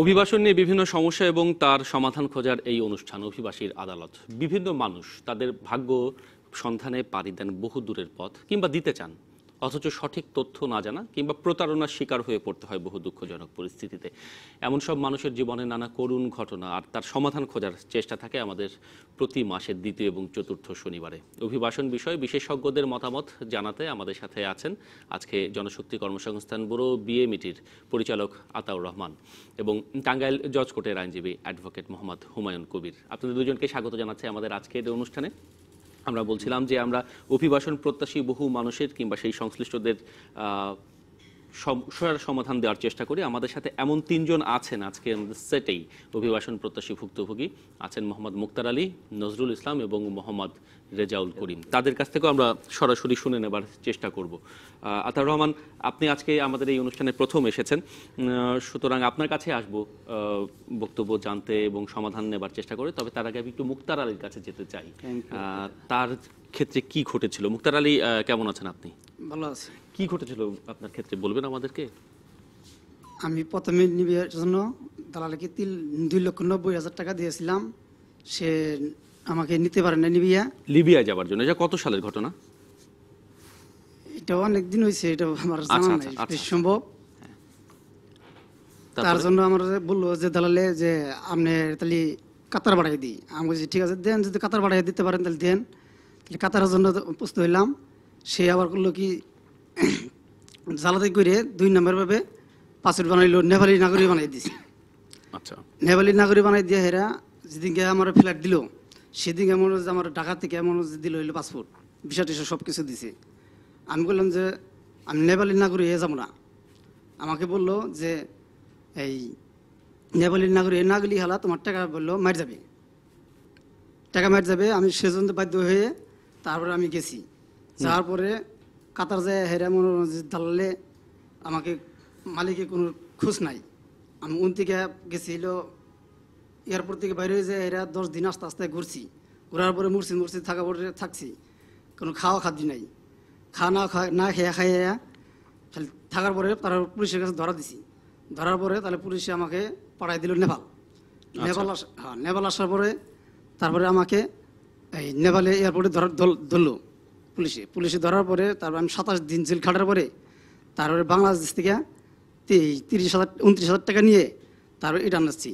অভিবাসন নিয়ে বিভিন্ন সমস্যা এবং তার সমাধান খোঁজার এই অনুষ্ঠান অভিবাসীর আদালত বিভিন্ন মানুষ তাদের ভাগ্য সন্ধানে পাড়ি দেন বহু দূরের পথ কিংবা দিতে চান অথচ সঠিক তথ্য না জানা কিংবা প্রতারণার শিকার হয়ে পড়তে হয় বহু দুঃখজনক পরিস্থিতিতে এমন সব মানুষের জীবনে নানা করুণ ঘটনা আর তার সমাধান খোঁজার চেষ্টা থাকে আমাদের প্রতি মাসের দ্বিতীয় এবং চতুর্থ শনিবারে অভিবাসন বিষয়ে বিশেষজ্ঞদের মতামত জানাতে আমাদের সাথে আছেন আজকে জনশক্তি কর্মসংস্থান ব্যুরো বিএমিটির পরিচালক আতাউর রহমান এবং টাঙ্গাইল জজকোর্টের আইনজীবী অ্যাডভোকেট মোহাম্মদ হুমায়ুন কবির আপনাদের দুজনকে স্বাগত জানাচ্ছি আমাদের আজকের অনুষ্ঠানে আমরা বলছিলাম যে আমরা অভিবাসন প্রত্যাশী বহু মানুষের কিংবা সেই সংশ্লিষ্টদের সমাধান দেওয়ার চেষ্টা করি আমাদের সাথে এমন তিনজন আছেন আজকে আমাদের সেটেই অভিবাসন প্রত্যাশী ভুক্তভোগী আছেন মোহাম্মদ মুক্তার আলী নজরুল ইসলাম এবং মোহাম্মদ রেজাউল করিম তাদের কাছ থেকেও আমরা সরাসরি শুনে নেবার চেষ্টা করব আতার রহমান আপনি আজকে আমাদের এই অনুষ্ঠানে প্রথম এসেছেন সুতরাং আপনার কাছে আসব বক্তব্য জানতে এবং সমাধান নেবার চেষ্টা করে তবে তার আগে আমি একটু মুক্তার আলীর কাছে যেতে চাই তার ক্ষেত্রে কি ঘটেছিল মুক্তার আলী কেমন আছেন আপনি ভালো আছেন কি ঘটেছিল আপনার ক্ষেত্রে বলবেন আমাদেরকে আমি প্রথমে নিবের জন্য দালালকে তিন দুই লক্ষ নব্বই হাজার টাকা দিয়েছিলাম সে আমাকে নিতে পারে না লিবিয়া লিবিয়া যাওয়ার জন্য এটা কত সালের ঘটনা এটা অনেক দিন হয়েছে এটা আমার আচ্ছা, জানা আচ্ছা, নাই আচ্ছা, সম্ভব হ্যাঁ। তার জন্য আমার বললো যে দালালে যে আপনি তাহলে কাতার বাড়াই দিই আমি বলছি ঠিক আছে দেন যদি কাতার বাড়াই দিতে পারেন তাহলে দেন তাহলে কাতারের জন্য প্রস্তুত হইলাম সে আবার করলো কি জালাতে করে দুই ভাবে পাসপোর্ট বানাইলো নেপালি নাগরিক বানাই দিছে আচ্ছা নেপালি নাগরিক বানাই দিয়ে হেরা যেদিনকে আমার ফ্ল্যাট দিল সেদিনকে মনে যে আমার ঢাকা থেকে এমন যে দিল হইলো পাসপোর্ট ভিসা টিসা সব কিছু দিছে আমি বললাম যে আমি নেপালি নাগরিক হয়ে যাবো না আমাকে বলল যে এই নেপালি নাগরিক না গেলি হালা তোমার টাকা বললো মার যাবে টাকা মার যাবে আমি সেজন্য বাধ্য হয়ে তারপরে আমি গেছি যাওয়ার পরে কাতার যায় হেরাম মনোরঞ্জিত দালালে আমাকে মালিকে কোনো খোঁজ নাই আমি উন থেকে গেছিল এয়ারপোর্ট থেকে বাইরে হয়ে যায় এরা দশ দিন আস্তে আস্তে ঘুরছি ঘুরার পরে মুরসি মুরসি থাকা পরে থাকছি কোনো খাওয়া খাদ্য নাই খাওয়া না খা না খেয়া খাইয়া খালি থাকার পরে তারা পুলিশের কাছে ধরা দিছি ধরার পরে তাহলে পুলিশে আমাকে পাঠাই দিল নেপাল আচ্ছা। নেপাল হ্যাঁ নেপাল আসার পরে তারপরে আমাকে এই নেপালে এয়ারপোর্টে ধরা ধরলো পুলিশে পুলিশে ধরার পরে তারপর আমি সাতাশ দিন জেল খাটার পরে তারপরে বাংলাদেশ থেকে তিরিশ হাজার উনত্রিশ হাজার টাকা নিয়ে তারপরে এটা আনাচ্ছি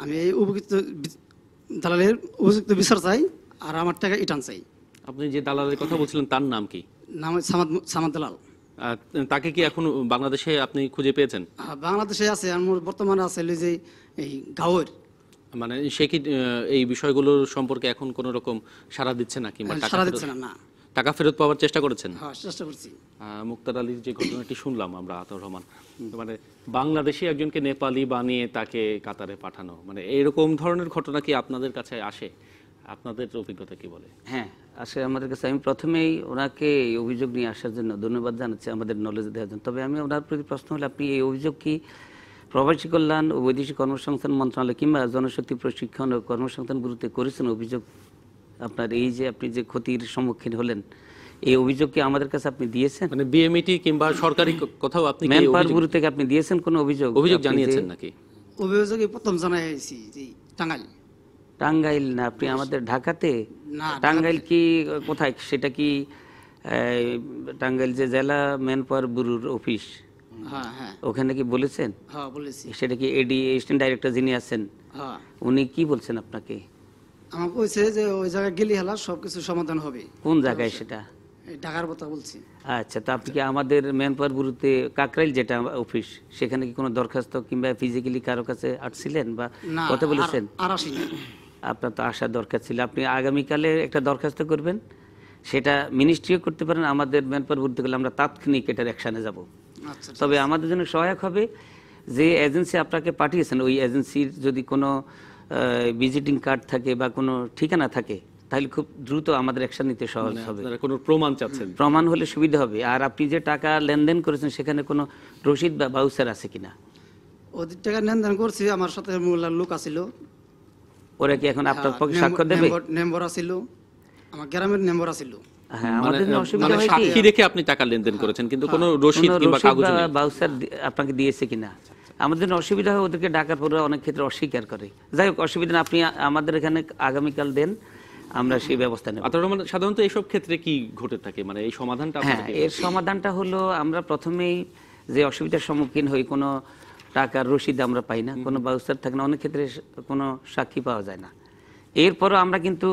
আমি এই উপযুক্ত দালালের উপযুক্ত বিচার চাই আর আমার টাকা ইটান চাই আপনি যে দালালের কথা বলছিলেন তার নাম কি নাম সামাদ সামাদ দালাল তাকে কি এখন বাংলাদেশে আপনি খুঁজে পেয়েছেন বাংলাদেশে আছে আমার বর্তমানে আছে যে এই গাওয়ের মানে সে কি এই বিষয়গুলোর সম্পর্কে এখন কোনো রকম সাড়া দিচ্ছে নাকি হ্যাঁ, সাড়া দিচ্ছে না না টাকা ফেরত পাওয়ার চেষ্টা করেছেন হ্যাঁ, মুক্তার আলীর যে ঘটনাটি শুনলাম আমরা আতর রহমান মানে বাংলাদেশি একজনকে নেপালি বানিয়ে তাকে কাতারে পাঠানো মানে এরকম ধরনের ঘটনা কি আপনাদের কাছে আসে আপনাদের অভিজ্ঞতা কি বলে হ্যাঁ আসলে আমাদের কাছে আমি প্রথমেই ওনাকে এই অভিযোগ নিয়ে আসার জন্য ধন্যবাদ জানাচ্ছি আমাদের নলেজ দেওয়ার জন্য তবে আমি ওনার প্রতি প্রশ্ন হলে আপনি এই অভিযোগ কি প্রবাসী কল্যাণ ও বৈদেশিক কর্মসংস্থান মন্ত্রণালয় কিংবা জনশক্তি প্রশিক্ষণ ও কর্মসংস্থান গুরুত্বে করেছেন অভিযোগ আপনার এই যে আপনি যে ক্ষতির সম্মুখীন হলেন এই অভিযোগ কি আমাদের কাছে আপনি দিয়েছেন মানে বিএমইটি e কিংবা সরকারি কোথাও আপনি কি ম্যানপাওয়ার গুরু থেকে আপনি দিয়েছেন কোনো অভিযোগ অভিযোগ জানিয়েছেন নাকি অভিযোগই প্রথম জানা হয়েছে যে টাঙ্গাইল টাঙ্গাইল না আপনি আমাদের ঢাকাতে টাঙ্গাইল কি কোথায় সেটা কি টাঙ্গাইল যে জেলা ম্যান পাওয়ার ব্যুরোর অফিস হ্যাঁ, হ্যাঁ। ওখানে কি বলেছেন হ্যাঁ বলেছি সেটা কি এডি এস্টেন্ট ডাইরেক্টর যিনি আছেন হ্যাঁ উনি কি বলছেন আপনাকে আমাকে যে ওই জায়গায় সবকিছু সমাধান হবে কোন জায়গায় সেটা ঢাকার কথা বলছি আচ্ছা তা আপনি কি আমাদের কাকরাইল যেটা অফিস সেখানে কি কোনো দরখাস্ত কিংবা ফিজিক্যালি কারো কাছে আসছিলেন বা কথা বলেছেন আপনার তো দরকার ছিল আপনি আগামীকালে একটা দরখাস্ত করবেন সেটা মিনিস্ট্রিও করতে পারেন আমাদের ম্যানপাওয়ার গুরুতে গেলে আমরা তাৎক্ষণিক এটার অ্যাকশানে যাব আচ্ছা, তবে আমাদের জন্য সহায়ক হবে যে এজেন্সি আপনাকে পাঠিয়েছেন ওই এজেন্সির যদি কোনো ভিজিটিং কার্ড থাকে বা কোনো ঠিকানা থাকে তাহলে খুব দ্রুত আমাদের অ্যাকশন নিতে সহজ মানে হবে কোনো প্রমাণ চাচ্ছেন প্রমাণ হলে সুবিধা হবে আর আপনি যে টাকা লেনদেন করেছেন সেখানে কোনো রসিদ বা বাউসার আছে কিনা টাকা লেনদেন করছি আমার সাথে মোল্লার লোক আছিল ওরা কি এখন আপনার পক্ষে দেবে আছিল আমার গ্রামের আছিল হ্যাঁ, মানে, মানে আপনি টাকা লেনদেন করেছেন কিন্তু হ্যাঁ, কোনো হ্যাঁ, রসিদ কিংবা কাগজ আপনাকে দিয়েছে কিনা আমাদের অসুবিধা হয় ওদেরকে ডাকার পরে অনেক ক্ষেত্রে অস্বীকার করে যাই হোক অসুবিধা আপনি আমাদের এখানে আগামীকাল দেন আমরা সেই ব্যবস্থা নেব সাধারণত এইসব ক্ষেত্রে কি ঘটে থাকে মানে এই সমাধানটা হ্যাঁ এর সমাধানটা হলো আমরা প্রথমেই যে অসুবিধার সম্মুখীন হই কোনো টাকার রসিদ আমরা পাই না কোনো ব্যবস্থা থাকে না অনেক ক্ষেত্রে কোনো সাক্ষী পাওয়া যায় না এরপরও আমরা কিন্তু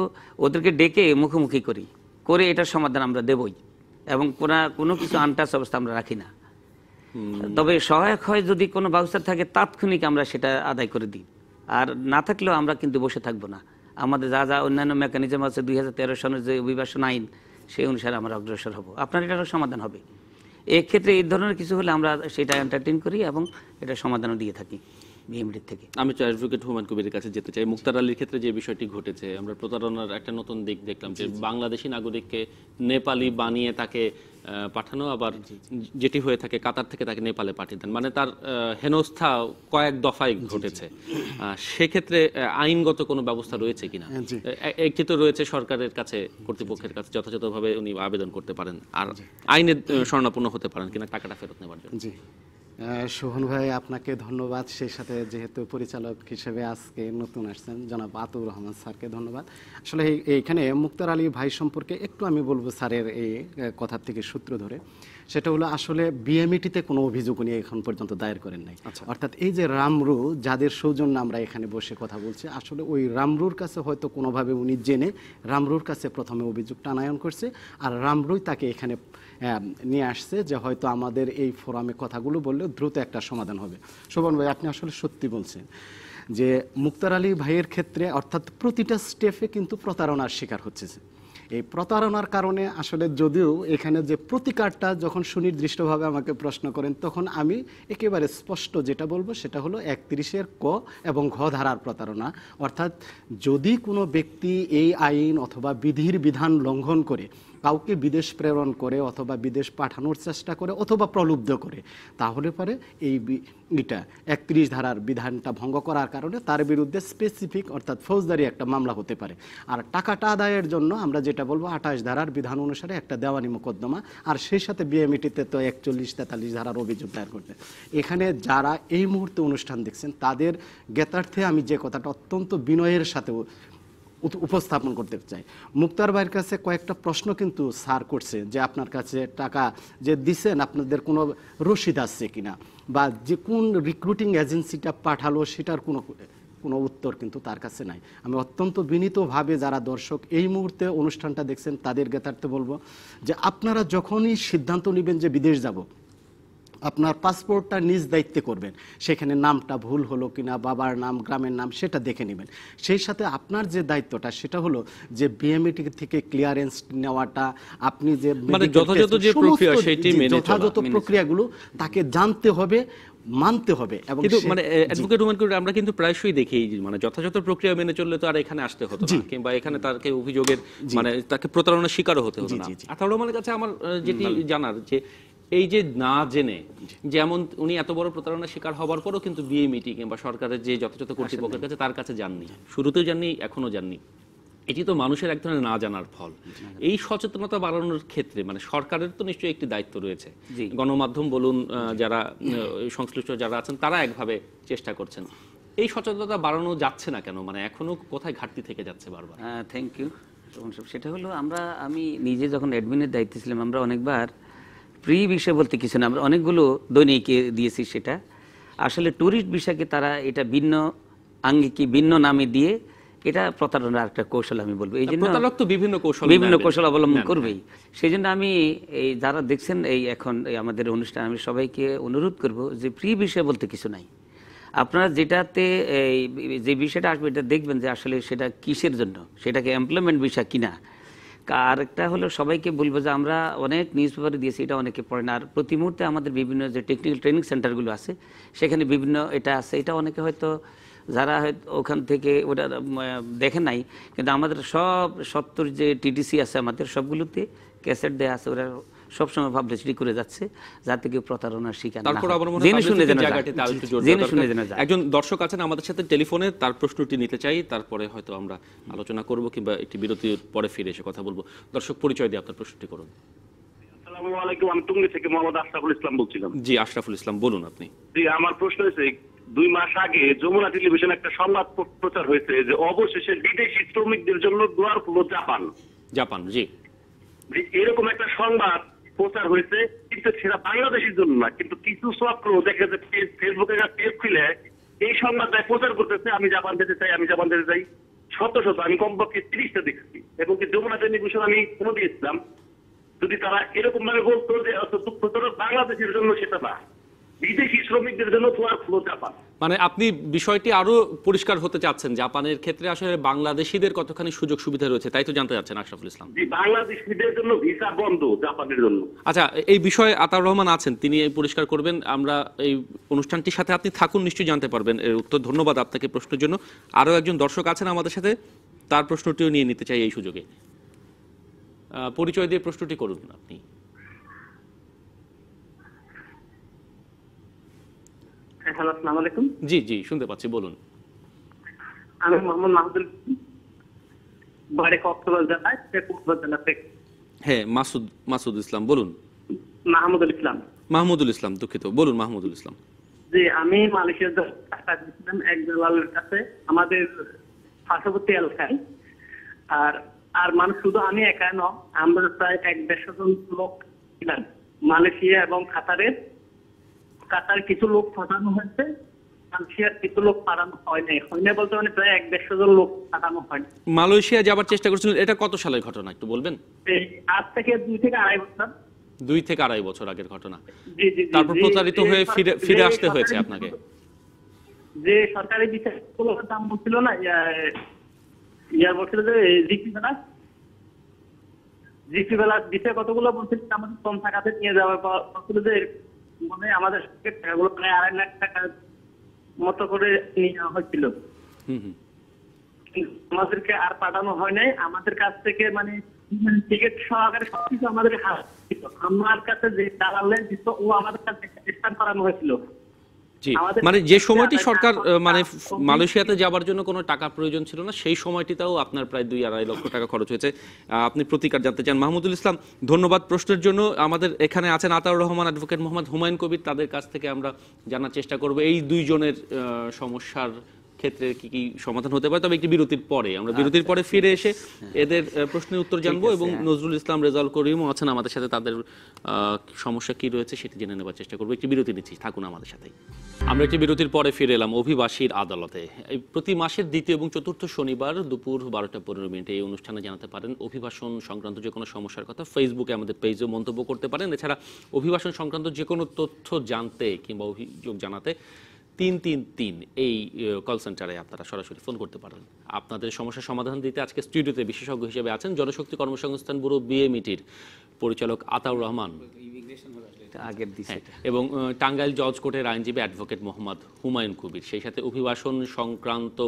ওদেরকে ডেকে মুখোমুখি করি করে এটার সমাধান আমরা দেবই এবং কোনো কোনো কিছু আনটাস অবস্থা আমরা রাখি না তবে সহায়ক হয় যদি কোনো ব্যবস্থা থাকে তাৎক্ষণিক আমরা সেটা আদায় করে দিই আর না থাকলেও আমরা কিন্তু বসে থাকব না আমাদের যা যা অন্যান্য মেকানিজম আছে দুই হাজার তেরো সনের যে অভিবাসন আইন সেই অনুসারে আমরা অগ্রসর হব আপনার এটারও সমাধান হবে এক্ষেত্রে এই ধরনের কিছু হলে আমরা সেটা এন্টারটেন করি এবং এটা সমাধানও দিয়ে থাকি বিএমডির থেকে আমি তো অ্যাডভোকেট হুমান কবিরের কাছে যেতে চাই মুক্তার আলীর ক্ষেত্রে যে বিষয়টি ঘটেছে আমরা প্রতারণার একটা নতুন দিক দেখলাম যে বাংলাদেশি নাগরিককে নেপালি বানিয়ে তাকে পাঠানো আবার যেটি হয়ে থাকে কাতার থেকে তাকে নেপালে পাঠিয়ে দেন মানে তার হেনস্থা কয়েক দফায় ঘটেছে সেক্ষেত্রে আইনগত কোনো ব্যবস্থা রয়েছে কিনা হ্যাঁ, একটি তো রয়েছে সরকারের কাছে কর্তৃপক্ষের কাছে যথাযথভাবে উনি আবেদন করতে পারেন আর আইনের স্বর্ণাপন্ন হতে পারেন কিনা টাকাটা ফেরত নেওয়ার জন্য শোভন ভাই আপনাকে ধন্যবাদ সেই সাথে যেহেতু পরিচালক হিসেবে আজকে নতুন আসছেন জনাব আতুর রহমান স্যারকে ধন্যবাদ আসলে এইখানে মুক্তার আলী ভাই সম্পর্কে একটু আমি বলবো স্যারের এই কথার থেকে সূত্র ধরে সেটা হলো আসলে বিএমইটিতে e কোনো অভিযোগ উনি এখন পর্যন্ত দায়ের করেন নাই আচ্ছা। অর্থাৎ এই যে রামরু যাদের সৌজন্য আমরা এখানে বসে কথা বলছি আসলে ওই রামরুর কাছে হয়তো কোনোভাবে উনি জেনে রামরুর কাছে প্রথমে অভিযোগ টানায়ন করছে আর রামরুই তাকে এখানে নিয়ে আসছে যে হয়তো আমাদের এই ফোরামে কথাগুলো বললে দ্রুত একটা সমাধান হবে শোভন ভাই আপনি আসলে সত্যি বলছেন যে মুক্তার আলী ভাইয়ের ক্ষেত্রে অর্থাৎ প্রতিটা স্টেপে কিন্তু প্রতারণার শিকার হচ্ছে এই প্রতারণার কারণে আসলে যদিও এখানে যে প্রতিকারটা যখন সুনির্দিষ্টভাবে আমাকে প্রশ্ন করেন তখন আমি একেবারে স্পষ্ট যেটা বলবো সেটা হলো একত্রিশের ক এবং ঘ ধারার প্রতারণা অর্থাৎ যদি কোনো ব্যক্তি এই আইন অথবা বিধির বিধান লঙ্ঘন করে কাউকে বিদেশ প্রেরণ করে অথবা বিদেশ পাঠানোর চেষ্টা করে অথবা প্রলুব্ধ করে তাহলে পরে এই এটা একত্রিশ ধারার বিধানটা ভঙ্গ করার কারণে তার বিরুদ্ধে স্পেসিফিক অর্থাৎ ফৌজদারি একটা মামলা হতে পারে আর টাকাটা আদায়ের জন্য আমরা যেটা বলবো আঠাশ ধারার বিধান অনুসারে একটা দেওয়ানি মোকদ্দমা আর সেই সাথে বিএমইটিতে তো একচল্লিশ তেতাল্লিশ ধারার অভিযোগ দায়ের করতে এখানে যারা এই মুহূর্তে অনুষ্ঠান দেখছেন তাদের জ্ঞাতার্থে আমি যে কথাটা অত্যন্ত বিনয়ের সাথে উপস্থাপন করতে চাই মুক্তার ভাইয়ের কাছে কয়েকটা প্রশ্ন কিন্তু স্যার করছে যে আপনার কাছে টাকা যে দিছেন আপনাদের কোনো রসিদ আসছে কিনা বা যে কোন রিক্রুটিং এজেন্সিটা পাঠালো সেটার কোনো কোনো উত্তর কিন্তু তার কাছে নাই আমি অত্যন্ত বিনীতভাবে যারা দর্শক এই মুহূর্তে অনুষ্ঠানটা দেখছেন তাদের জ্ঞাতার্থে বলবো যে আপনারা যখনই সিদ্ধান্ত নেবেন যে বিদেশ যাব আপনার পাসপোর্টটা নিজ দায়িত্বে করবেন সেখানে নামটা ভুল হলো কিনা বাবার নাম গ্রামের নাম সেটা দেখে নেবেন সেই সাথে আপনার যে দায়িত্বটা সেটা হলো যে বিএমএটি e থেকে ক্লিয়ারেন্স নেওয়াটা আপনি যে মানে যথাযথ প্রক্রিয়াগুলো তাকে জানতে হবে মানতে হবে এবং কিন্তু মানে অ্যাডভোকেট হুমান আমরা কিন্তু প্রায়শই দেখি মানে যথাযথ প্রক্রিয়া মেনে চললে তো আর এখানে আসতে হতো না কিংবা এখানে তাকে অভিযোগের মানে তাকে প্রতারণার শিকারও হতে হতো না আতাউর রহমানের কাছে আমার যেটি জানার যে এই যে না জেনে যেমন উনি এত বড় প্রতারণার শিকার হওয়ার পরও কিন্তু বিএ মিটিং কিংবা সরকারের যে যথাযথ কর্তৃপক্ষের কাছে তার কাছে যাননি শুরুতেও যাননি এখনো যাননি এটি তো মানুষের এক ধরনের না জানার ফল এই সচেতনতা বাড়ানোর ক্ষেত্রে মানে সরকারের তো নিশ্চয়ই একটি দায়িত্ব রয়েছে গণমাধ্যম বলুন যারা সংশ্লিষ্ট যারা আছেন তারা একভাবে চেষ্টা করছেন এই সচেতনতা বাড়ানো যাচ্ছে না কেন মানে এখনো কোথায় ঘাটতি থেকে যাচ্ছে বারবার থ্যাংক ইউ সেটা হলো আমরা আমি নিজে যখন অ্যাডমিনের দায়িত্বে ছিলাম আমরা অনেকবার ফ্রি বিষয় বলতে কিছু না আমরা অনেকগুলো দৈনিক দিয়েছি সেটা আসলে ট্যুরিস্ট বিষয়কে তারা এটা ভিন্ন আঙ্গিকে ভিন্ন নামে দিয়ে এটা প্রতারণার একটা কৌশল আমি বলবো এই জন্য বিভিন্ন কৌশল বিভিন্ন কৌশল অবলম্বন করবেই হ্যাঁ। সেই জন্য আমি এই যারা দেখছেন এই এখন আমাদের অনুষ্ঠান আমি সবাইকে অনুরোধ করব যে ফ্রি বিষয় বলতে কিছু নাই আপনারা যেটাতে এই যে বিষয়টা আসবে এটা দেখবেন যে আসলে সেটা কিসের জন্য সেটাকে এমপ্লয়মেন্ট বিষয় কিনা আর একটা হলো সবাইকে বলবো যে আমরা অনেক নিউজ পেপারে দিয়েছি এটা অনেকে পড়ে না আর প্রতি মুহূর্তে আমাদের বিভিন্ন যে টেকনিক্যাল ট্রেনিং সেন্টারগুলো আছে সেখানে বিভিন্ন এটা আছে এটা অনেকে হয়তো যারা হয়তো ওখান থেকে ওটা দেখে নাই কিন্তু আমাদের সব সত্তর যে টিডিসি আছে আমাদের সবগুলোতে ক্যাসেট দেওয়া আছে ওরা সবসময় পাবলিসিটি করে যাচ্ছে যাতে কেউ প্রতারণার শিকার তারপর আবার মনে শুনে যেন জেনে শুনে যেন একজন দর্শক আছেন আমাদের সাথে টেলিফোনে তার প্রশ্নটি নিতে চাই তারপরে হয়তো আমরা আলোচনা করব কিংবা একটি বিরতির পরে ফিরে এসে কথা বলবো দর্শক পরিচয় দিয়ে আপনার প্রশ্নটি করুন আমি টুঙ্গি থেকে মোহাম্মদ আশরাফুল ইসলাম বলছিলাম জি আশরাফুল ইসলাম বলুন আপনি জি আমার প্রশ্ন হয়েছে দুই মাস আগে যমুনা টেলিভিশন একটা সংবাদ প্রচার হয়েছে যে অবশেষে বিদেশি শ্রমিকদের জন্য দুয়ার খুলো জাপান জাপান জি এরকম একটা সংবাদ প্রচার হয়েছে কিন্তু সেটা বাংলাদেশের জন্য না কিন্তু কিছু চক্র দেখে যে ফেসবুকে পেজ খুলে এই সংবাদটা প্রচার করতেছে আমি জাপান যেতে চাই আমি জাপান যেতে চাই শত শত আমি কমপক্ষে তিরিশটা দেখছি এবং কি যমুনা দেবী ভূষণ আমি কোনো দিয়েছিলাম যদি তারা এরকম ভাবে বলতো যে অত দুঃখজনক বাংলাদেশের জন্য সেটা না বিদেশি শ্রমিকদের জন্য ফ্লোর ফ্লোটা পান মানে আপনি বিষয়টি আরো পরিষ্কার হতে চাচ্ছেন জাপানের ক্ষেত্রে আসলে বাংলাদেশিদের কতখানি সুযোগ সুবিধা রয়েছে তাই তো জানতে চাচ্ছেন আশরাফুল ইসলাম বাংলাদেশিদের জন্য ভিসা বন্ধ জাপানের জন্য আচ্ছা এই বিষয়ে আতার রহমান আছেন তিনি এই পরিষ্কার করবেন আমরা এই অনুষ্ঠানটির সাথে আপনি থাকুন নিশ্চয়ই জানতে পারবেন এর উত্তর ধন্যবাদ আপনাকে প্রশ্নের জন্য আরো একজন দর্শক আছেন আমাদের সাথে তার প্রশ্নটিও নিয়ে নিতে চাই এই সুযোগে পরিচয় দিয়ে প্রশ্নটি করুন আপনি হ্যালো আসসালামু আলাইকুম জি জি শুনতে পাচ্ছি বলুন আমি মোহাম্মদ মাহমুদুল কক্সবাজার জেলায় কক্সবাজার জেলা থেকে হ্যাঁ মাসুদ মাসুদ ইসলাম বলুন মাহমুদুল ইসলাম মাহমুদুল ইসলাম দুঃখিত বলুন মাহমুদুল ইসলাম জি আমি মালয়েশিয়ার টাকা দিয়েছিলাম এক দালালের কাছে আমাদের পার্শ্ববর্তী এলাকায় আর আর মানে শুধু আমি একা ন আমরা প্রায় এক দেড়শো জন লোক ছিলাম মালয়েশিয়া এবং কাতারের কাতার কিছু লোক ফাটানো হয়েছে মালয়েশিয়ার কিছু লোক বলতে মানে প্রায় এক দেড়শো জন লোক মালয়েশিয়া যাবার চেষ্টা এটা কত সালের ঘটনা একটু বলবেন আজ থেকে দুই থেকে আড়াই বছর দুই থেকে আড়াই বছর আগের ঘটনা তারপর প্রতারিত হয়ে ফিরে ফিরে আসতে হয়েছে আপনাকে যে সরকারি দাম না ইয়ার বলছিল যে জিপি বেলা জিপি বেলা বিষয়ে কতগুলো বলছিল আমাদের কম নিয়ে যাওয়ার পর বলছিল যে মনে আমাদের টাকাগুলো প্রায় আড়াই লাখ টাকার মতো করে নিয়ে যাওয়া হয়েছিল আমাদেরকে আর পাঠানো হয় নাই আমাদের কাছ থেকে মানে টিকিট মানে সহকারে সবকিছু আমাদের আমার কাছে যে দালালে দিত ও আমাদের কাছে করানো হয়েছিল মানে যে সময়টি সরকার মানে মালয়েশিয়াতে যাবার জন্য কোনো টাকা প্রয়োজন ছিল না সেই সময়টিতেও আপনার প্রায় দুই আড়াই লক্ষ টাকা খরচ হয়েছে আপনি প্রতিকার জানতে চান মাহমুদুল ইসলাম ধন্যবাদ প্রশ্নের জন্য আমাদের এখানে আছেন আতাউর রহমান অ্যাডভোকেট মোহাম্মদ হুমায়ুন কবির তাদের কাছ থেকে আমরা জানার চেষ্টা করব এই দুইজনের সমস্যার ক্ষেত্রে কি কি সমাধান হতে পারে তবে একটি বিরতির পরে আমরা আচ্ছা, বিরতির পরে ফিরে এসে হ্যাঁ, হ্যাঁ। এদের প্রশ্নের উত্তর জানবো এবং হ্যাঁ। নজরুল ইসলাম রেজাল করিমও আছেন আমাদের সাথে তাদের সমস্যা কি রয়েছে সেটি জেনে নেবার চেষ্টা করবো একটি বিরতি নিচ্ছি থাকুন আমাদের সাথে আমরা একটি বিরতির পরে ফিরে এলাম অভিবাসীর আদালতে প্রতি মাসের দ্বিতীয় এবং চতুর্থ শনিবার দুপুর বারোটা পনেরো মিনিটে এই অনুষ্ঠানে জানাতে পারেন অভিবাসন সংক্রান্ত যে কোনো সমস্যার কথা ফেসবুকে আমাদের পেজেও মন্তব্য করতে পারেন এছাড়া অভিবাসন সংক্রান্ত যে কোনো তথ্য জানতে কিংবা অভিযোগ জানাতে তিন তিন তিন এই কল সেন্টারে আপনারা সরাসরি ফোন করতে পারেন আপনাদের সমস্যার সমাধান দিতে আজকে স্টুডিওতে বিশেষজ্ঞ হিসেবে আছেন জনশক্তি কর্মসংস্থান ব্যুরো বিএমইটির e পরিচালক আতাউর রহমান আগের হ্যাঁ, এবং টাঙ্গাইল জজ কোর্টের আইনজীবী অ্যাডভোকেট মোহাম্মদ হুমায়ুন কবির সেই সাথে অভিবাসন সংক্রান্ত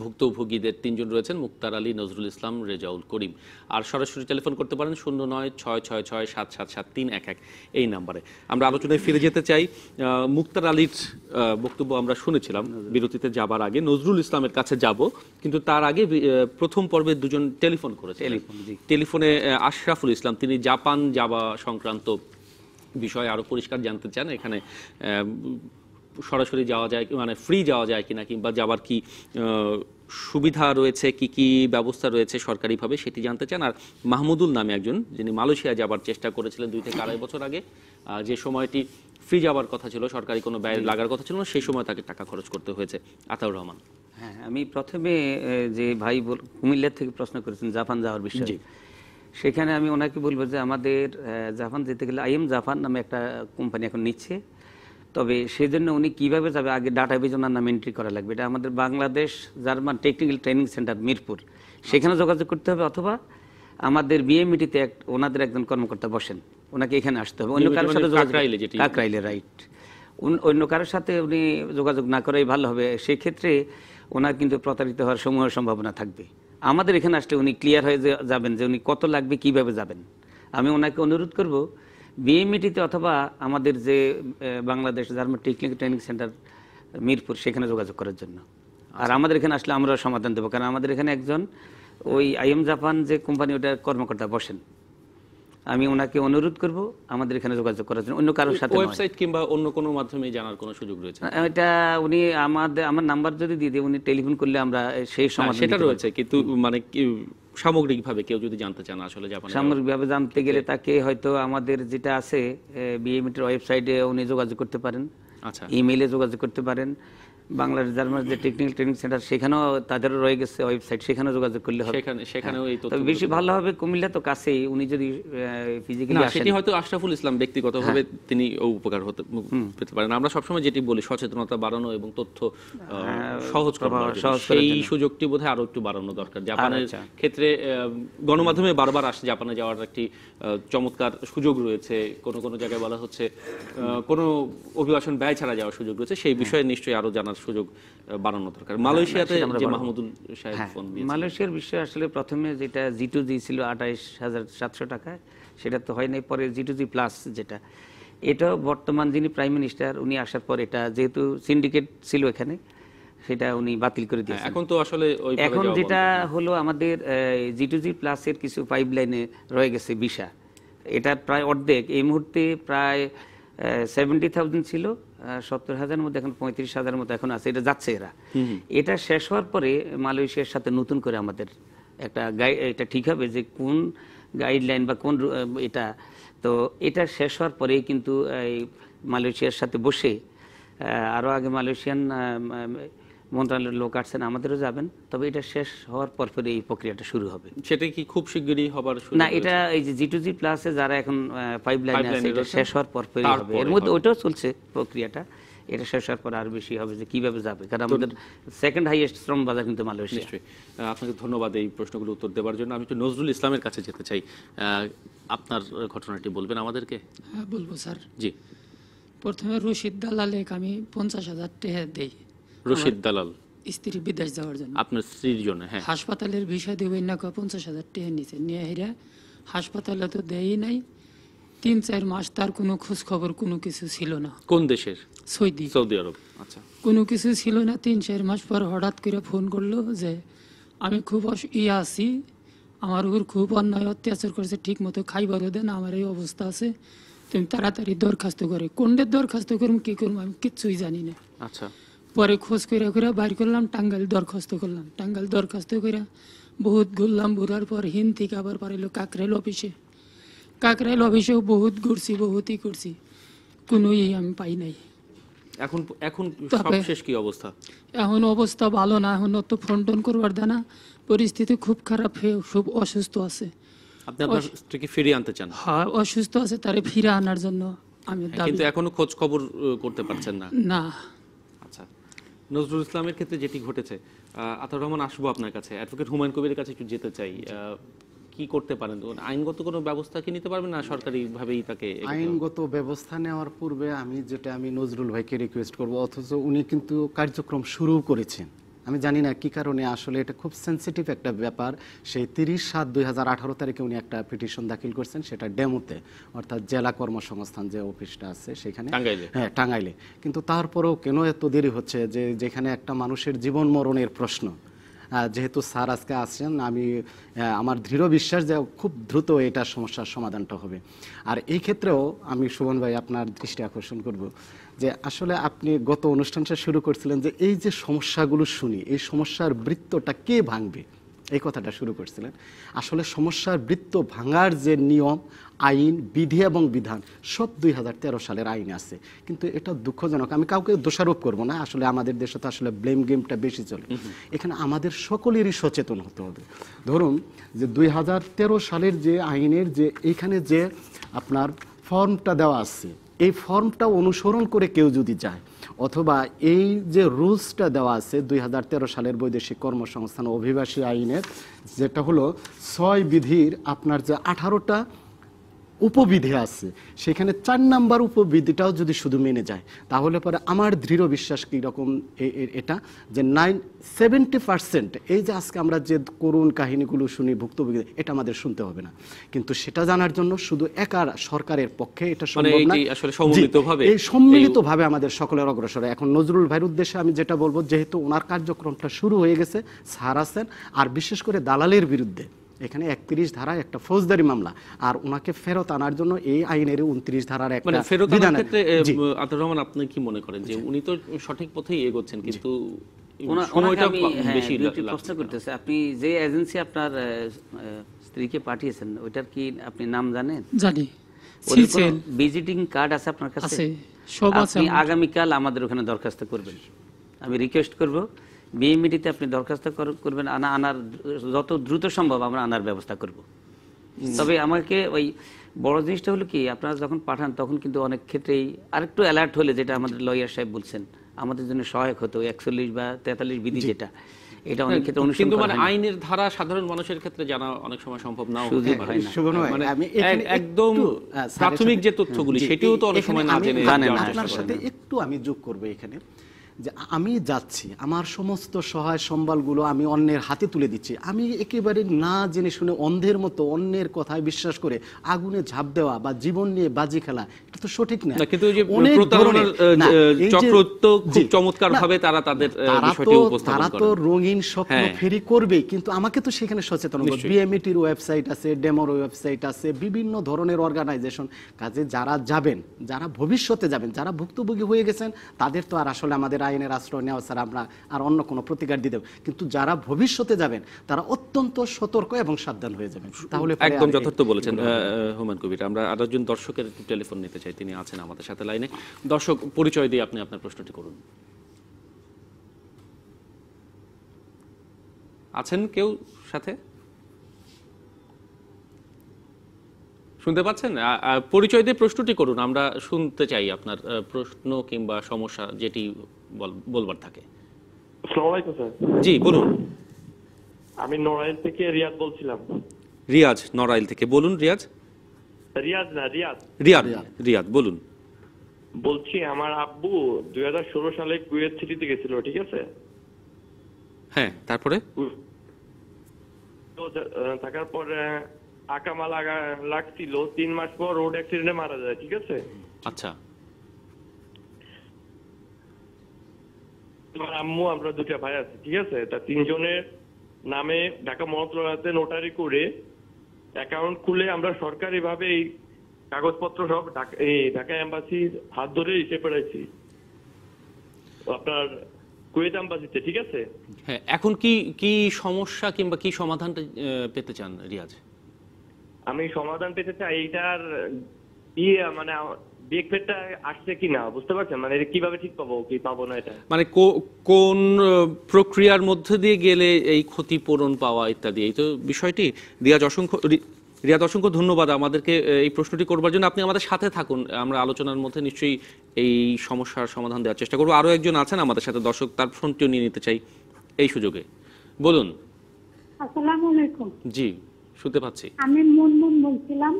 ভুক্তভোগীদের তিনজন রয়েছেন মুক্তার আলী নজরুল ইসলাম রেজাউল করিম আর সরাসরি টেলিফোন করতে পারেন শূন্য নয় ছয় ছয় ছয় সাত সাত সাত তিন এক এক এই নাম্বারে আমরা আলোচনায় ফিরে যেতে চাই মুক্তার আলীর বক্তব্য আমরা শুনেছিলাম বিরতিতে যাবার আগে নজরুল ইসলামের কাছে যাব কিন্তু তার আগে প্রথম পর্বে দুজন টেলিফোন করেছে টেলিফোনে আশরাফুল ইসলাম তিনি জাপান যাওয়া সংক্রান্ত বিষয়ে আরও পরিষ্কার জানতে চান এখানে সরাসরি যাওয়া যায় মানে ফ্রি যাওয়া যায় কিনা কিংবা যাওয়ার কি সুবিধা রয়েছে কি কি ব্যবস্থা রয়েছে সরকারিভাবে সেটি জানতে চান আর মাহমুদুল নামে একজন যিনি মালয়েশিয়া যাবার চেষ্টা করেছিলেন দুই থেকে আড়াই বছর আগে যে সময়টি ফ্রি যাওয়ার কথা ছিল সরকারি কোনো ব্যয় লাগার কথা ছিল না সেই সময় তাকে টাকা খরচ করতে হয়েছে আতাউর রহমান হ্যাঁ আমি প্রথমে যে ভাই কুমিল্লার থেকে প্রশ্ন করেছেন জাপান যাওয়ার বিষয়ে সেখানে আমি ওনাকে বলবো যে আমাদের জাপান যেতে গেলে আইএম জাপান নামে একটা কোম্পানি এখন নিচ্ছে তবে সেজন্য উনি কিভাবে যাবে আগে ডাটা বেজ ওনার নাম এন্ট্রি করা লাগবে এটা আমাদের Bangladesh German technical training centre Mirpur আচ্ছা। সেখানে যোগাযোগ করতে হবে অথবা আমাদের বিএমইটিতে এক ওনাদের একজন কর্মকর্তা বসেন ওনাকে এখানে আসতে হবে অন্য কারোর মানে সাথে কাকরাইলে রাইট অন্য কারোর সাথে উনি যোগাযোগ না করাই ভালো হবে সেক্ষেত্রে ওনার কিন্তু প্রতারিত হওয়ার সমূহ সম্ভাবনা থাকবে আমাদের এখানে আসলে উনি ক্লিয়ার হয়ে যাবেন যে উনি কত লাগবে কিভাবে যাবেন আমি ওনাকে অনুরোধ করব বিএমইটিতে অথবা আমাদের যে বাংলাদেশ ধর্ম টেকনিক ট্রেনিং সেন্টার মিরপুর সেখানে যোগাযোগ করার জন্য আর আচ্ছা। আমাদের এখানে আসলে আমরা সমাধান দেবো কারণ আমাদের এখানে একজন ওই আইএম জাপান যে কোম্পানি ওটার কর্মকর্তা বসেন আমি ওনাকে অনুরোধ করব আমাদের এখানে যোগাযোগ করার জন্য অন্য কারোর সাথে ওয়েবসাইট কিংবা অন্য কোনো মাধ্যমে জানার কোনো সুযোগ রয়েছে এটা উনি আমাদের আমার নাম্বার যদি দিয়ে দিই উনি টেলিফোন করলে আমরা সেই হ্যাঁ, সময় সেটা রয়েছে কিন্তু মানে সামগ্রিকভাবে কেউ যদি জানতে চান আসলে সামগ্রিকভাবে জানতে গেলে তাকে হয়তো আমাদের যেটা আছে বিএমএটির ওয়েবসাইটে উনি যোগাযোগ করতে পারেন আচ্ছা ইমেইলে যোগাযোগ করতে পারেন বাংলা যে টেকনিক্যাল ট্রেনিং সেন্টার সেখানেও তাদেরও রয়ে গেছে ওয়েবসাইট সেখানে যোগাযোগ করলে হবে সেখানে সেখানেও এই হ্যাঁ। তথ্য বেশি ভালো হবে কুমিল্লা তো কাছেই উনি যদি ফিজিক্যালি আসেন সেটি হয়তো আশরাফুল ইসলাম ব্যক্তিগতভাবে হ্যাঁ। তিনি উপকার হতে পেতে পারেন আমরা সবসময় যেটি বলি সচেতনতা বাড়ানো এবং তথ্য হ্যাঁ, সহজ করা সেই সুযোগটি বোধহয় আরো একটু বাড়ানো দরকার আচ্ছা। জাপানের ক্ষেত্রে গণমাধ্যমে বারবার আসে জাপানে যাওয়ার একটি চমৎকার সুযোগ রয়েছে কোনো কোনো জায়গায় বলা হচ্ছে কোনো অভিবাসন ব্যয় ছাড়া যাওয়ার সুযোগ রয়েছে সেই বিষয়ে নিশ্চয়ই আরো জানা আপনার সুযোগ বাড়ানো দরকার হ্যাঁ, মালয়েশিয়াতে যে মাহমুদুল সাহেব হ্যাঁ, ফোন মালয়েশিয়ার বিষয়ে আসলে প্রথমে যেটা জি টু জি ছিল আঠাইশ হাজার সাতশো টাকা সেটা তো হয়নি পরে জি টু জি প্লাস যেটা এটা বর্তমান যিনি প্রাইম মিনিস্টার উনি আসার পর এটা যেহেতু সিন্ডিকেট ছিল এখানে সেটা উনি বাতিল করে হ্যাঁ, দিয়েছেন এখন তো আসলে এখন যেটা হলো আমাদের জি টু জি প্লাসের কিছু পাইপ লাইনে রয়ে গেছে বিষা এটা প্রায় অর্ধেক এই মুহূর্তে প্রায় সেভেন্টি থাউজেন্ড ছিল সত্তর হাজারের মধ্যে এখন পঁয়ত্রিশ হাজারের মতো এখন আছে এটা যাচ্ছে এরা এটা শেষ হওয়ার পরে মালয়েশিয়ার সাথে নতুন করে আমাদের একটা গাই এটা ঠিক হবে যে কোন গাইডলাইন বা কোন এটা তো এটা শেষ হওয়ার পরে কিন্তু এই মালয়েশিয়ার সাথে বসে আরও আগে মালয়েশিয়ান মন্ত্রণালয়ের লোক আসছেন আমাদেরও যাবেন তবে এটা শেষ হওয়ার পর পরে এই প্রক্রিয়াটা শুরু হবে সেটা কি খুব শিগগিরই হবার না এটা এই যে জি টু জি প্লাসে যারা এখন পাইপ লাইন আছে এটা শেষ হওয়ার পর পরে হবে এর মধ্যে ওইটাও চলছে প্রক্রিয়াটা এটা শেষ হওয়ার পর আর বেশি হবে যে কিভাবে যাবে কারণ আমাদের সেকেন্ড হাইয়েস্ট শ্রম বাজার কিন্তু মালয়েশিয়া আপনাকে ধন্যবাদ এই প্রশ্নগুলো উত্তর দেওয়ার জন্য আমি একটু নজরুল ইসলামের কাছে যেতে চাই আপনার ঘটনাটি বলবেন আমাদেরকে হ্যাঁ বলবো স্যার জি প্রথমে রশিদ দালালেক আমি পঞ্চাশ হাজার টাকা দিই রশিদ দালাল স্ত্রী বিদেশ যাওয়ার জন্য আপনার স্ত্রীর জন্য হ্যাঁ হাসপাতালের ভিসা দিয়ে ওই নাকা পঞ্চাশ হাজার টাকা নিয়েছে নিয়ে হেরা হাসপাতালে তো দেয়ই নাই তিন চার মাস তার কোনো খোঁজ খবর কোনো কিছু ছিল না কোন দেশের সৌদি সৌদি আরব আচ্ছা কোনো কিছু ছিল না তিন চার মাস পর হঠাৎ করে ফোন করলো যে আমি খুব ইয়ে আছি আমার উপর খুব অন্যায় অত্যাচার করেছে ঠিক মতো খাইবারও দেন আমার এই অবস্থা আছে তুমি তাড়াতাড়ি দরখাস্ত করে কোনটার দরখাস্ত করুম কি করুম আমি কিচ্ছুই জানি না আচ্ছা পরে খোঁজ করে করে বাইর করলাম টাঙ্গাইল দরখাস্ত করলাম টাঙ্গাইল দরখাস্ত করে বহুত ঘুরলাম ঘুরার পর হিন থেকে আবার পারিল কাকরাইল অফিসে কাকরাইল অফিসেও বহুত ঘুরছি বহুতই করছি কোনোই আমি পাই নাই এখন এখন কি অবস্থা এখন অবস্থা ভালো না এখন ফোন টোন করবার দানা পরিস্থিতি খুব খারাপ হয়ে খুব অসুস্থ আছে আপনি আপনার স্ত্রীকে ফিরিয়ে আনতে চান হ্যাঁ অসুস্থ আছে তারে ফিরে আনার জন্য আমি হ্যাঁ, কিন্তু এখনো খোঁজ খবর করতে পারছেন না না নজরুল ইসলামের ক্ষেত্রে যেটি ঘটেছে আতর রহমান আসবো আপনার কাছে অ্যাডভোকেট হুমায়ুন কবিরের কাছে একটু যেতে চাই কি করতে পারেন আইনগত কোনো ব্যবস্থা কি নিতে পারবেন না সরকারিভাবেই তাকে আইনগত ব্যবস্থা নেওয়ার পূর্বে আমি যেটা আমি নজরুল ভাইকে রিকোয়েস্ট করব অথচ উনি কিন্তু কার্যক্রম শুরু করেছেন আমি জানি না কি কারণে আসলে এটা খুব সেন্সিটিভ একটা ব্যাপার সেই তিরিশ সাত দুই হাজার আঠারো তারিখে উনি একটা পিটিশন দাখিল করছেন সেটা ডেমোতে অর্থাৎ জেলা কর্মসংস্থান যে অফিসটা আছে সেখানে হ্যাঁ টাঙ্গাইলে কিন্তু তারপরেও কেন এত দেরি হচ্ছে যে যেখানে একটা মানুষের জীবন মরণের প্রশ্ন যেহেতু স্যার আজকে আসছেন আমি আমার দৃঢ় বিশ্বাস যে খুব দ্রুত এটা সমস্যার সমাধানটা হবে আর এই ক্ষেত্রেও আমি সুমন ভাই আপনার দৃষ্টি আকর্ষণ করব যে আসলে আপনি গত অনুষ্ঠানটা শুরু করছিলেন যে এই যে সমস্যাগুলো শুনি এই সমস্যার বৃত্তটা কে ভাঙবে এই কথাটা শুরু করছিলেন আসলে সমস্যার বৃত্ত ভাঙার যে নিয়ম আইন বিধি এবং বিধান সব দুই সালের আইন আছে কিন্তু এটা দুঃখজনক আমি কাউকে দোষারোপ করব না আসলে আমাদের দেশে তো আসলে ব্লেম গেমটা বেশি চলে এখানে আমাদের সকলেরই সচেতন হতে হবে ধরুন যে দুই সালের যে আইনের যে এইখানে যে আপনার ফর্মটা দেওয়া আছে এই ফর্মটা অনুসরণ করে কেউ যদি যায় অথবা এই যে রুলসটা দেওয়া আছে দুই সালের বৈদেশিক কর্মসংস্থান অভিবাসী আইনের যেটা হলো ছয় বিধির আপনার যে আঠারোটা উপবিধি আছে সেখানে চার নাম্বার উপবিধিটাও যদি শুধু মেনে যায় তাহলে পরে আমার দৃঢ় বিশ্বাস কীরকম এটা যে নাইন সেভেন্টি পার্সেন্ট এই যে আজকে আমরা যে করুণ কাহিনীগুলো শুনি ভুক্তভোগী এটা আমাদের শুনতে হবে না কিন্তু সেটা জানার জন্য শুধু একার সরকারের পক্ষে এটা মানে সম্ভব এই সম্মিলিতভাবে আমাদের সকলের অগ্রসর এখন নজরুল ভাইয়ের উদ্দেশ্যে আমি যেটা বলবো যেহেতু ওনার কার্যক্রমটা শুরু হয়ে গেছে সার আছেন আর বিশেষ করে দালালের বিরুদ্ধে এখানে একত্রিশ ধারা একটা ফৌজদারি মামলা আর ওনাকে ফেরত আনার জন্য এই আইনের উনত্রিশ ধারার একটা মানে ফেরত আতর রহমান আপনি কি মনে করেন যে উনি তো সঠিক পথেই এগোচ্ছেন কিন্তু হ্যাঁ, স্ত্রীকে পাঠিয়েছেন কি আপনি নাম জানেন ভিজিটিং কার্ড আছে আপনার কাছে আগামীকাল আমাদের ওখানে দরখাস্ত করবেন আমি রিকোয়েস্ট করবো বিএমডিতে আপনি দরখাস্ত করবেন আনা আনার যত দ্রুত সম্ভব আমরা আনার ব্যবস্থা করব তবে আমাকে ওই বড় জিনিসটা হলো কি আপনারা যখন পাঠান তখন কিন্তু অনেক ক্ষেত্রেই আরেকটু অ্যালার্ট হলে যেটা আমাদের লয়ার সাহেব বলছেন আমাদের জন্য সহায়ক হতো একচল্লিশ বা তেতাল্লিশ বিধি যেটা এটা অনেক হ্যাঁ, ক্ষেত্রে অনুসরণ কিন্তু মানে আইনের ধারা সাধারণ মানুষের ক্ষেত্রে জানা অনেক সময় সম্ভব না হতে পারে মানে আমি একদম প্রাথমিক যে তথ্যগুলি সেটিও তো অনেক সময় না জেনে আপনার সাথে একটু আমি যোগ করব এখানে যে আমি যাচ্ছি আমার সমস্ত সহায় সম্বলগুলো আমি অন্যের হাতে তুলে দিচ্ছি আমি একেবারে না জেনে শুনে অন্ধের মতো অন্যের কথায় বিশ্বাস করে আগুনে ঝাঁপ দেওয়া বা জীবন নিয়ে বাজি খেলা এটা তো সঠিক না কিন্তু চমৎকার ভাবে তারা তাদের তারা তো রঙিন স্বপ্ন হ্যাঁ। ফেরি করবে কিন্তু আমাকে তো সেখানে সচেতন বিএমইটির ওয়েবসাইট আছে ডেমোর ওয়েবসাইট আছে বিভিন্ন ধরনের অর্গানাইজেশন কাজে যারা যাবেন যারা ভবিষ্যতে যাবেন যারা ভুক্তভোগী হয়ে গেছেন তাদের তো আর আসলে আমাদের তাদের আইনের আশ্রয় নেওয়া ছাড়া আমরা আর অন্য কোনো প্রতিকার দিয়ে দেব কিন্তু যারা ভবিষ্যতে যাবেন তারা অত্যন্ত সতর্ক এবং সাবধান হয়ে যাবেন তাহলে একদম যথার্থ বলেছেন হুমান কবির আমরা আরো একজন দর্শকের টেলিফোন নিতে চাই তিনি আছেন আমাদের সাথে লাইনে দর্শক পরিচয় দিয়ে আপনি আপনার প্রশ্নটি করুন আছেন কেউ সাথে শুনতে পাচ্ছেন পরিচয় দিয়ে প্রশ্নটি করুন আমরা শুনতে চাই আপনার প্রশ্ন কিংবা সমস্যা যেটি বলবার থাকে জি বলুন আমি নড়াইল থেকে রিয়াজ বলছিলাম রিয়াজ নড়াইল থেকে বলুন রিয়াজ রিয়াজ না রিয়াজ রিয়াজ রিয়াজ বলুন বলছি আমার আব্বু দুই সালে কুয়েত সিটিতে গেছিল ঠিক আছে হ্যাঁ তারপরে থাকার পরে আকামা লাগা লাগছিল তিন মাস পর রোড অ্যাক্সিডেন্টে মারা যায় ঠিক আছে আচ্ছা আমার আম্মু আমরা দুটা ভাই আছি ঠিক আছে তা তিনজনের নামে ঢাকা মন্ত্রণালয়তে নোটারি করে অ্যাকাউন্ট খুলে আমরা সরকারিভাবে এই কাগজপত্র সব এই ঢাকা এম্বাসির হাত ধরে এসে পেরেছি আপনার কুয়েত এম্বাসিতে ঠিক আছে হ্যাঁ, এখন কি কি সমস্যা কিংবা কি সমাধানটা পেতে চান রিয়াজ আমি সমাধান পেতে চাই এইটার ইয়ে মানে বিএফএটা আসছে কিনা বুঝতে পারছেন মানে কিভাবে ঠিক পাবো কি পাবো না এটা মানে কোন প্রক্রিয়ার মধ্যে দিয়ে গেলে এই ক্ষতিপূরণ পাওয়া ইত্যাদি এই তো বিষয়টি রিয়াজ অসংখ্য রিয়াদ অসংখ্য ধন্যবাদ আমাদেরকে এই প্রশ্নটি করবার জন্য আপনি আমাদের সাথে থাকুন আমরা আলোচনার মধ্যে নিশ্চয়ই এই সমস্যার সমাধান দেওয়ার চেষ্টা করবো আরও একজন আছেন আমাদের সাথে দর্শক তার ফোনটিও নিয়ে নিতে চাই এই সুযোগে বলুন জি শুনতে পাচ্ছি আমি মুনমুন বলছিলাম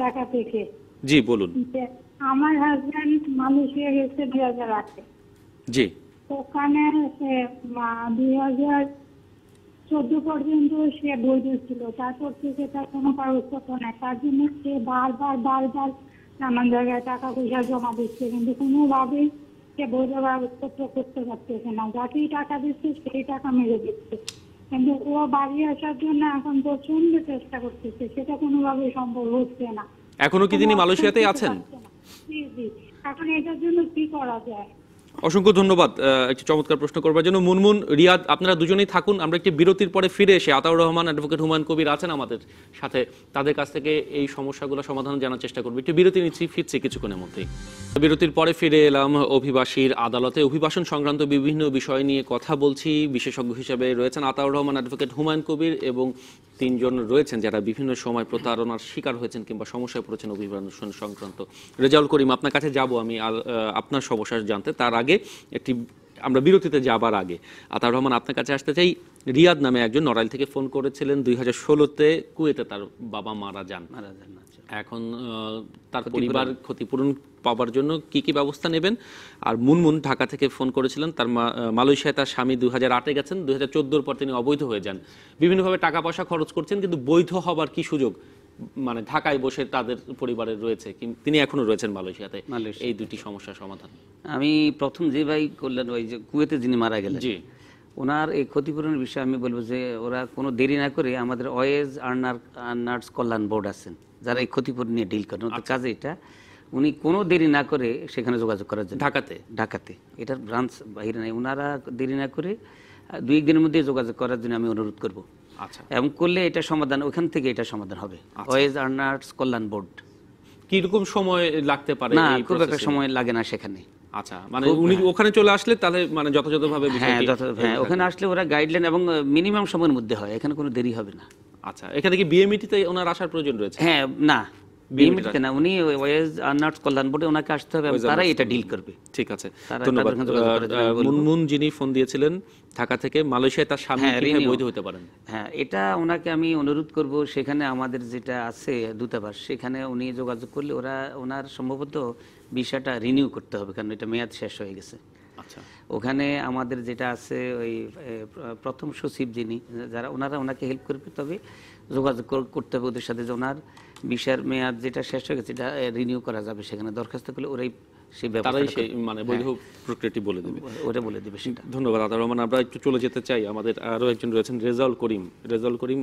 ঢাকা থেকে জি বলুন আমার হাজব্যান্ড মালয়েশিয়া গেছে দুই হাজার আটে জি ওখানে সে দুই হাজার চোদ্দ পর্যন্ত সে বৈধ ছিল তারপর থেকে তার কোনো কাগজপত্র নাই তার জন্য সে বারবার বারবার নানান জায়গায় টাকা পয়সা জমা দিচ্ছে কিন্তু কোনোভাবেই সে বৈধ কাগজপত্র করতে পারতেছে না যাকেই টাকা দিচ্ছে সেই টাকা মেরে দিচ্ছে কিন্তু ও বাড়ি আসার জন্য এখন প্রচন্ড চেষ্টা করতেছে সেটা কোনোভাবেই সম্ভব হচ্ছে না এখনো কি তিনি মালয়েশিয়াতেই আছেন জি জি এখন এটার জন্য কি করা যায় অসংখ্য ধন্যবাদ একটি চমৎকার প্রশ্ন করবার জন্য মুনমুন রিয়াদ আপনারা দুজনেই থাকুন আমরা একটি বিরতির পরে ফিরে এসে আতাউর রহমান অ্যাডভোকেট হুমায়ুন কবির আছেন আমাদের সাথে তাদের কাছ থেকে এই সমস্যাগুলো সমাধান জানার চেষ্টা করবো একটু বিরতি নিচ্ছি ফিরছি কিছুক্ষণের মধ্যেই বিরতির পরে ফিরে এলাম অভিবাসীর আদালতে অভিবাসন সংক্রান্ত বিভিন্ন বিষয় নিয়ে কথা বলছি বিশেষজ্ঞ হিসেবে রয়েছেন আতাউর রহমান অ্যাডভোকেট হুমায়ুন কবির এবং তিনজন রয়েছেন যারা বিভিন্ন সময় প্রতারণার শিকার হয়েছেন কিংবা সমস্যায় পড়েছেন অভিবাসন সংক্রান্ত রেজাউল করিম আপনার কাছে যাব আমি আপনার সমস্যা জানতে তার আগে আগে একটি আমরা বিরতিতে যাবার আগে আতাউর রহমান আপনার কাছে আসতে চাই রিয়াদ নামে একজন নড়াইল থেকে ফোন করেছিলেন দুই হাজার ষোলোতে কুয়েতে তার বাবা মারা যান মারা যান আচ্ছা। এখন তার পরিবার ক্ষতিপূরণ পাওয়ার জন্য কি কি ব্যবস্থা নেবেন আর মুনমুন ঢাকা থেকে ফোন করেছিলেন তার মালয়েশিয়ায় তার স্বামী দু হাজার আটে গেছেন দুই হাজার চোদ্দোর পর তিনি অবৈধ হয়ে যান বিভিন্নভাবে টাকা পয়সা খরচ করছেন কিন্তু বৈধ হবার কি সুযোগ মানে ঢাকায় বসে তাদের পরিবারের রয়েছে তিনি এখনো রয়েছেন মালয়েশিয়াতে এই দুটি সমস্যা সমাধান আমি প্রথম যে ভাই করলেন ওই যে কুয়েতে যিনি মারা গেলেন জি ওনার এই ক্ষতিপূরণের বিষয়ে আমি বলবো যে ওরা কোনো দেরি না করে আমাদের অয়েজ আর্নার আর্নার্স কল্যাণ বোর্ড আছেন যারা এই ক্ষতিপূরণ নিয়ে ডিল করেন ওদের আচ্ছা। কাজে এটা উনি কোনো দেরি না করে সেখানে যোগাযোগ করার জন্য ঢাকাতে ঢাকাতে এটার ব্রাঞ্চ বাহিরে নাই ওনারা দেরি না করে দুই দিনের মধ্যে যোগাযোগ করার জন্য আমি অনুরোধ করবো আচ্ছা। এবং করলে এটা সমাধান ওখান থেকে এটা সমাধান হবে আচ্ছা। ওয়েজ আর্নার্স কল্যাণ বোর্ড কিরকম সময় লাগতে পারে না খুব একটা সময় লাগে না সেখানে আচ্ছা মানে উনি ওখানে চলে আসলে তাহলে মানে হ্যাঁ, যথাযথ ভাবে হ্যাঁ ওখানে আসলে ওরা গাইডলাইন এবং মিনিমাম সময়ের মধ্যে হয় এখানে কোনো দেরি হবে না আচ্ছা এখানে কি বিএমইটিতে e ওনার আসার প্রয়োজন রয়েছে হ্যাঁ না বিএমডিতে না উনি ওয়েজ আর কল্যাণ বোর্ডে ওনাকে আসতে হবে তারাই এটা ডিল করবে ঠিক আছে ধন্যবাদ মুনমুন যিনি ফোন দিয়েছিলেন ঢাকা থেকে মালয়েশিয়ায় তার স্বামী হ্যাঁ, কিভাবে বৈধ হতে পারেন হ্যাঁ এটা ওনাকে আমি অনুরোধ করব সেখানে আমাদের যেটা আছে দূতাবাস সেখানে উনি যোগাযোগ করলে ওরা ওনার সম্ভবত ভিসাটা রিনিউ করতে হবে কারণ এটা মেয়াদ শেষ হয়ে গেছে আচ্ছা। ওখানে আমাদের যেটা আছে ওই প্রথম সচিব যিনি যারা ওনারা ওনাকে হেল্প করবে তবে যোগাযোগ করতে হবে ওদের সাথে যে ওনার বিশার মেয়াদ যেটা শেষ হয়ে গেছে এটা রিনিউ করা যাবে সেখানে দরখাস্ত করলে ওরাই সেই সেই মানে হ্যাঁ। বৈধ প্রক্রিয়াটি বলে ওটা বলে সেটা ধন্যবাদ আমরা একটু চলে যেতে চাই আমাদের একজন রয়েছেন করিম করিম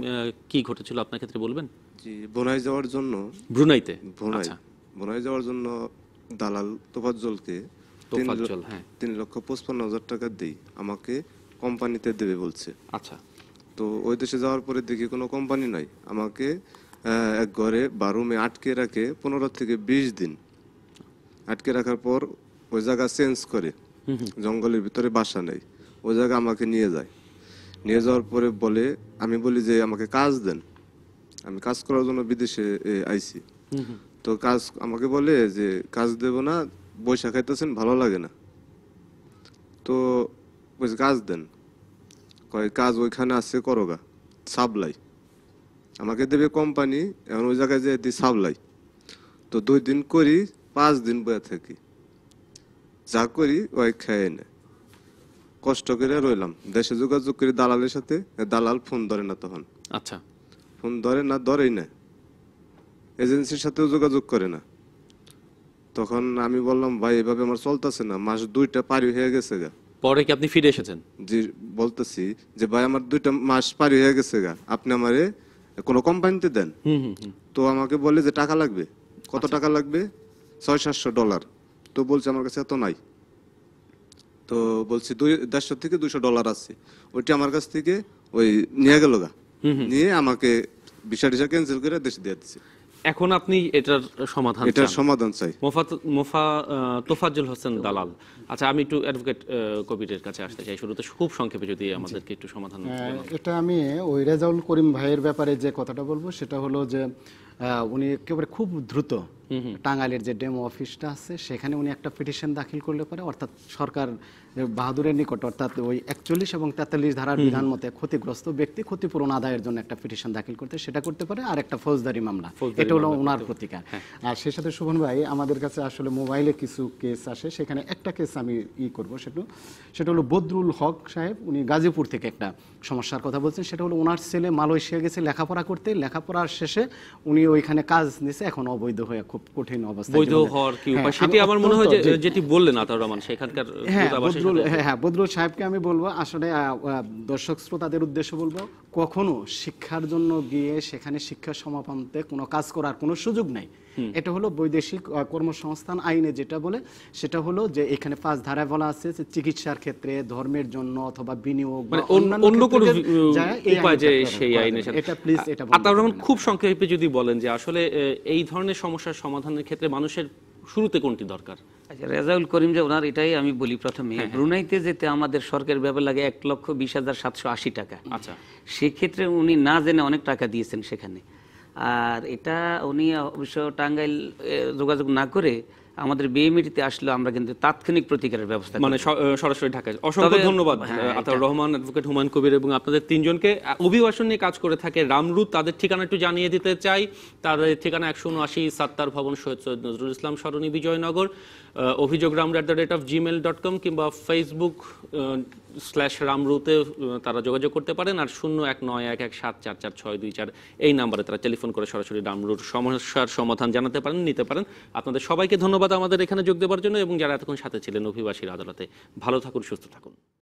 কি ঘটেছিল আপনার ক্ষেত্রে বলবেন যাওয়ার জন্য আচ্ছা। যাওয়ার জন্য দালাল তোফাজ্জলকে তিন হ্যাঁ। লক্ষ হাজার টাকা দিই আমাকে কোম্পানিতে দেবে বলছে আচ্ছা তো ওই দেশে যাওয়ার পরে দেখি কোনো কোম্পানি নাই আমাকে এক ঘরে বা রুমে আটকে রাখে পনেরো থেকে বিশ দিন আটকে রাখার পর ওই জায়গা চেঞ্জ করে জঙ্গলের ভিতরে বাসা নেই ওই জায়গা আমাকে নিয়ে যায় নিয়ে যাওয়ার পরে বলে আমি বলি যে আমাকে কাজ দেন আমি কাজ করার জন্য বিদেশে আইছি তো কাজ আমাকে বলে যে কাজ দেব না বৈশাখ খাইতেছেন ভালো লাগে না তো কাজ দেন কয় কাজ ওইখানে আছে করোগা সাপ্লাই আমাকে দেবে কোম্পানি এখন ওই জায়গায় যে দি সাবলাই তো দুই দিন করি পাঁচ দিন বয়ে থাকি যা করি ওই খেয়ে নে কষ্ট করে রইলাম দেশে যোগাযোগ করি দালালের সাথে দালাল ফোন ধরে না তখন আচ্ছা ফোন ধরে না ধরেই না এজেন্সির সাথেও যোগাযোগ করে না তখন আমি বললাম ভাই এভাবে আমার চলতেছে না মাস দুইটা পারি হয়ে গেছে গা পরে কি আপনি ফিরে এসেছেন জি বলতেছি যে ভাই আমার দুইটা মাস পারি হয়ে গেছে গা আপনি আমারে কোনো কোম্পানিতে দেন তো আমাকে বলে যে টাকা লাগবে কত আচ্ছা। টাকা লাগবে ছয় সাতশো ডলার তো বলছে আমার কাছে এত নাই তো বলছি দুই দেড়শো থেকে দুশো ডলার আছে ওইটা আমার কাছ থেকে ওই নিয়ে গেল গা নিয়ে আমাকে ভিসা টিসা ক্যান্সেল করে দেশে দিয়ে দিচ্ছে এখন আপনি এটার সমাধান এটার সমাধান চাই মোফা তোফাজুল হোসেন দালাল আচ্ছা আমি একটু অ্যাডভোকেট কবিরের কাছে আসতে চাই শুরুতে খুব সংক্ষেপে যদি আমাদেরকে একটু সমাধান হ্যাঁ, এটা আমি ওই রেজাউল করিম ভাইয়ের ব্যাপারে যে কথাটা বলবো সেটা হলো যে উনি একেবারে খুব দ্রুত টাঙ্গাইলের যে ডেমো অফিসটা আছে সেখানে উনি একটা পিটিশন দাখিল করলে পরে অর্থাৎ সরকার বাহাদুরের নিকট অর্থাৎ ওই একচল্লিশ এবং তেতাল্লিশ ধারার বিধান মতে ক্ষতিগ্রস্ত ব্যক্তি ক্ষতিপূরণ আদায়ের জন্য একটা পিটিশন দাখিল করতে সেটা করতে পারে আর একটা ফৌজদারি মামলা এটা হলো ওনার প্রতিকার হ্যাঁ। আর সেই সাথে শোভন ভাই আমাদের কাছে আসলে মোবাইলে কিছু কেস আসে সেখানে একটা কেস আমি ই করব সেটা সেটা হলো বদরুল হক সাহেব উনি গাজীপুর থেকে একটা সমস্যার কথা বলছেন সেটা হলো ওনার ছেলে মালয়েশিয়া গেছে লেখাপড়া করতে লেখাপড়ার শেষে উনি ওইখানে কাজ নিছে এখন অবৈধ হয়ে খুব খুব কঠিন অবস্থা বৈধ হওয়ার কি উপায় হ্যাঁ, সেটি আমার মনে হয় যে যেটি বললেন আতাউর রহমান সেখানকার হ্যাঁ হ্যাঁ, হ্যাঁ বদরুল সাহেবকে আমি বলবো আসলে দর্শক শ্রোতাদের উদ্দেশ্য বলবো কখনো শিক্ষার জন্য গিয়ে সেখানে শিক্ষা সমাপনতে কোনো কাজ করার কোনো সুযোগ নাই এটা হলো বৈদেশিক কর্মসংস্থান আইনে যেটা বলে সেটা হলো যে এখানে পাঁচ ধারায় বলা আছে যে চিকিৎসার ক্ষেত্রে ধর্মের জন্য অথবা বিনিয়োগ মানে অন্য কোন উপায় যে সেই আইনের এটা প্লিজ এটা আতাউর রহমান খুব সংক্ষেপে যদি বলেন যে আসলে এই ধরনের সমস্যার সমাধানের ক্ষেত্রে মানুষের শুরুতে কোনটি দরকার আচ্ছা রেজাউল করিম যে ওনার এটাই আমি বলি প্রথমে হ্যাঁ, হ্যাঁ। ব্রুনাইতে যেতে আমাদের সরকারের ব্যাপার লাগে এক লক্ষ বিশ হাজার সাতশো আশি টাকা আচ্ছা সেক্ষেত্রে উনি না জেনে অনেক টাকা দিয়েছেন সেখানে আর এটা উনি অবশ্য টাঙ্গাইল যোগাযোগ না করে আমাদের বিএমইটিতে আসলে আমরা কিন্তু তাৎক্ষণিক প্রতিকারের ব্যবস্থা মানে সরাসরি ঢাকায় অসংখ্য ধন্যবাদ হ্যাঁ, আতাউর রহমান অ্যাডভোকেট হুমায়ুন কবির এবং আপনাদের তিনজনকে অভিবাসন নিয়ে কাজ করে থাকে রামরু তাদের ঠিকানা একটু জানিয়ে দিতে চাই তাদের ঠিকানা একশো উনআশি সাত্তার ভবন সৈয়দ সৈয়দ নজরুল ইসলাম সরণী বিজয়নগর অভিযোগ RMMRU at the rate of Gmail dot com কিংবা ফেসবুক স্ল্যাশ রামরুতে তারা যোগাযোগ করতে পারেন আর শূন্য এক নয় এক এক সাত চার চার ছয় দুই চার এই নাম্বারে তারা টেলিফোন করে সরাসরি রামরুর সমস্যার সমাধান জানাতে পারেন নিতে পারেন আপনাদের সবাইকে ধন্যবাদ আমাদের এখানে যোগ দেওয়ার জন্য এবং যারা এতক্ষণ সাথে ছিলেন অভিবাসীর আদালতে ভালো থাকুন সুস্থ থাকুন